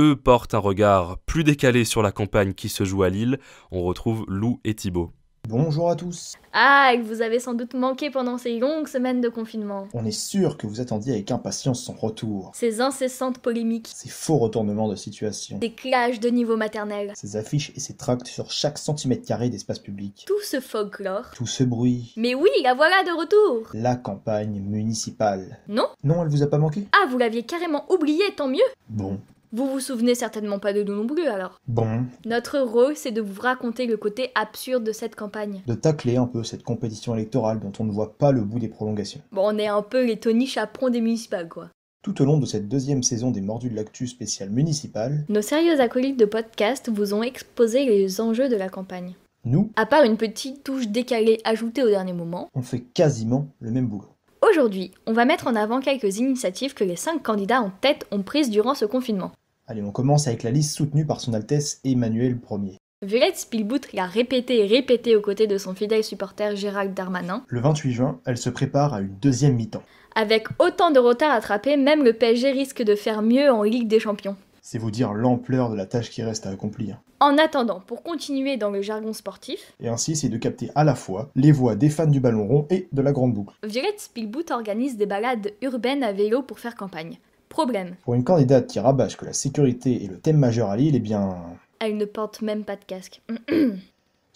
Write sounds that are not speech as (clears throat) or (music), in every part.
Eux portent un regard plus décalé sur la campagne qui se joue à Lille. On retrouve Lou et Thibaut. Bonjour à tous. Ah, vous avez sans doute manqué pendant ces longues semaines de confinement. On est sûr que vous attendiez avec impatience son retour. Ces incessantes polémiques. Ces faux retournements de situation. des clashs de niveau maternel. Ces affiches et ces tracts sur chaque centimètre carré d'espace public. Tout ce folklore. Tout ce bruit. Mais oui, la voilà de retour. La campagne municipale. Non Non, elle vous a pas manqué Ah, vous l'aviez carrément oublié, tant mieux. Bon, vous vous souvenez certainement pas de nous non plus alors. Bon. Notre rôle, c'est de vous raconter le côté absurde de cette campagne. De tacler un peu cette compétition électorale dont on ne voit pas le bout des prolongations. Bon, on est un peu les Tony Chaperon des municipales, quoi. Tout au long de cette deuxième saison des Mordus de l'actu spéciale municipale, nos sérieux acolytes de podcast vous ont exposé les enjeux de la campagne. Nous, à part une petite touche décalée ajoutée au dernier moment, on fait quasiment le même boulot. Aujourd'hui, on va mettre en avant quelques initiatives que les 5 candidats en tête ont prises durant ce confinement. Allez, on commence avec la liste soutenue par son Altesse Emmanuel Ier. Violette Spielbout l'a répété et répété aux côtés de son fidèle supporter Gérald Darmanin. Le 28 juin, elle se prépare à une deuxième mi-temps. Avec autant de retard attrapé, même le PSG risque de faire mieux en Ligue des Champions. C'est vous dire l'ampleur de la tâche qui reste à accomplir. En attendant, pour continuer dans le jargon sportif, et ainsi c'est de capter à la fois les voix des fans du ballon rond et de la grande boucle. Violette Spielboot organise des balades urbaines à vélo pour faire campagne. Problème. Pour une candidate qui rabâche que la sécurité est le thème majeur à Lille, eh bien... Elle ne porte même pas de casque. (clears throat)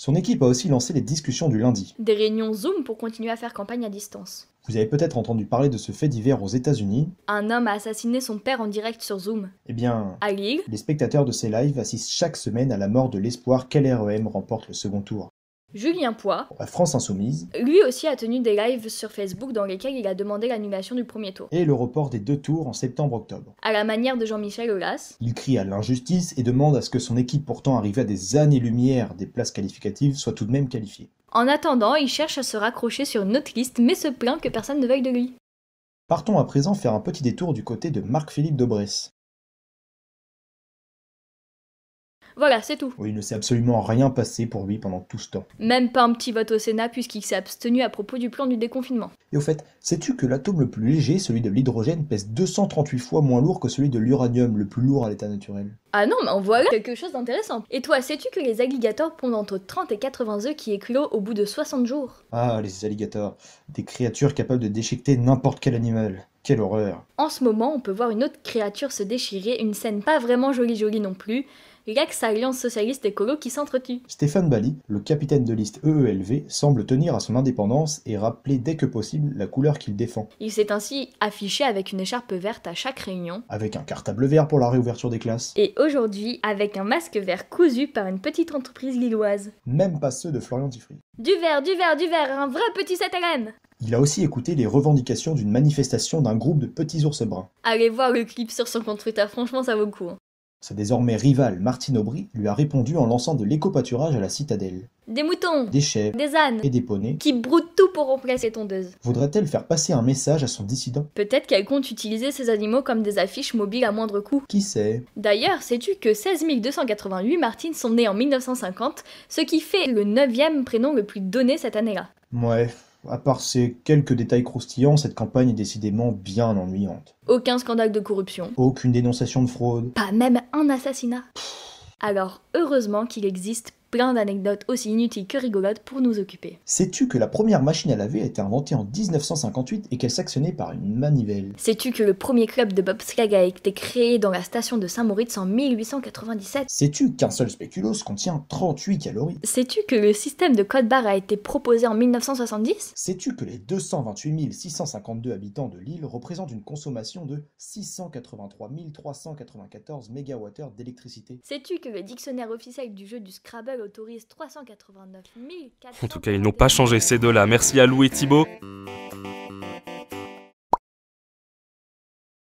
Son équipe a aussi lancé les discussions du lundi. Des réunions Zoom pour continuer à faire campagne à distance. Vous avez peut-être entendu parler de ce fait divers aux États-Unis. Un homme a assassiné son père en direct sur Zoom. Eh bien, à Ligue, les spectateurs de ces lives assistent chaque semaine à la mort de l'espoir qu'LREM remporte le second tour. Julien Poix, la France Insoumise, lui aussi a tenu des lives sur Facebook dans lesquels il a demandé l'annulation du premier tour. Et le report des deux tours en septembre-octobre. À la manière de Jean-Michel Aulas, il crie à l'injustice et demande à ce que son équipe pourtant arrivée à des années-lumière des places qualificatives soit tout de même qualifiée. En attendant, il cherche à se raccrocher sur autre liste mais se plaint que personne ne veille de lui. Partons à présent faire un petit détour du côté de Marc-Philippe Daubresse. Voilà, c'est tout. Oui, il ne s'est absolument rien passé pour lui pendant tout ce temps. Même pas un petit vote au Sénat puisqu'il s'est abstenu à propos du plan du déconfinement. Et au fait, sais-tu que l'atome le plus léger, celui de l'hydrogène, pèse 238 fois moins lourd que celui de l'uranium, le plus lourd à l'état naturel Ah non, mais en voilà quelque chose d'intéressant. Et toi, sais-tu que les alligators pondent entre 30 et 80 œufs qui éclos au bout de 60 jours Ah, les alligators, des créatures capables de déchiqueter n'importe quel animal. Quelle horreur En ce moment, on peut voir une autre créature se déchirer, une scène pas vraiment jolie jolie non plus, sa alliance socialiste écolo qui s'entretue. Stéphane Bali, le capitaine de liste EELV, semble tenir à son indépendance et rappeler dès que possible la couleur qu'il défend. Il s'est ainsi affiché avec une écharpe verte à chaque réunion, avec un cartable vert pour la réouverture des classes, et aujourd'hui avec un masque vert cousu par une petite entreprise lilloise. Même pas ceux de Florian Tiffry Du vert, du vert, du vert, un vrai petit satellite il a aussi écouté les revendications d'une manifestation d'un groupe de petits ours bruns. Allez voir le clip sur son compte Twitter, franchement ça vaut le coup. Hein. Sa désormais rivale Martine Aubry lui a répondu en lançant de l'éco-pâturage à la citadelle. Des moutons, des chèvres, des ânes et des poneys qui broutent tout pour remplacer tondeuses. Voudrait-elle faire passer un message à son dissident Peut-être qu'elle compte utiliser ces animaux comme des affiches mobiles à moindre coût. Qui sait D'ailleurs, sais-tu que 16 288 Martines sont nés en 1950, ce qui fait le neuvième prénom le plus donné cette année-là. Ouais, à part ces quelques détails croustillants, cette campagne est décidément bien ennuyante. Aucun scandale de corruption. Aucune dénonciation de fraude. Pas même un assassinat. Alors, heureusement qu'il existe plein d'anecdotes aussi inutiles que rigolotes pour nous occuper. Sais-tu que la première machine à laver a été inventée en 1958 et qu'elle s'actionnait par une manivelle Sais-tu que le premier club de bobsleigh a été créé dans la station de Saint-Moritz en 1897 Sais-tu qu'un seul spéculoos contient 38 calories Sais-tu que le système de code barre a été proposé en 1970 Sais-tu que les 228 652 habitants de l'île représentent une consommation de 683 394 MWh d'électricité Sais-tu que le dictionnaire officiel du jeu du Scrabble autorise 389 000 En tout cas, ils n'ont pas changé ces deux-là. Merci à Lou et Thibault.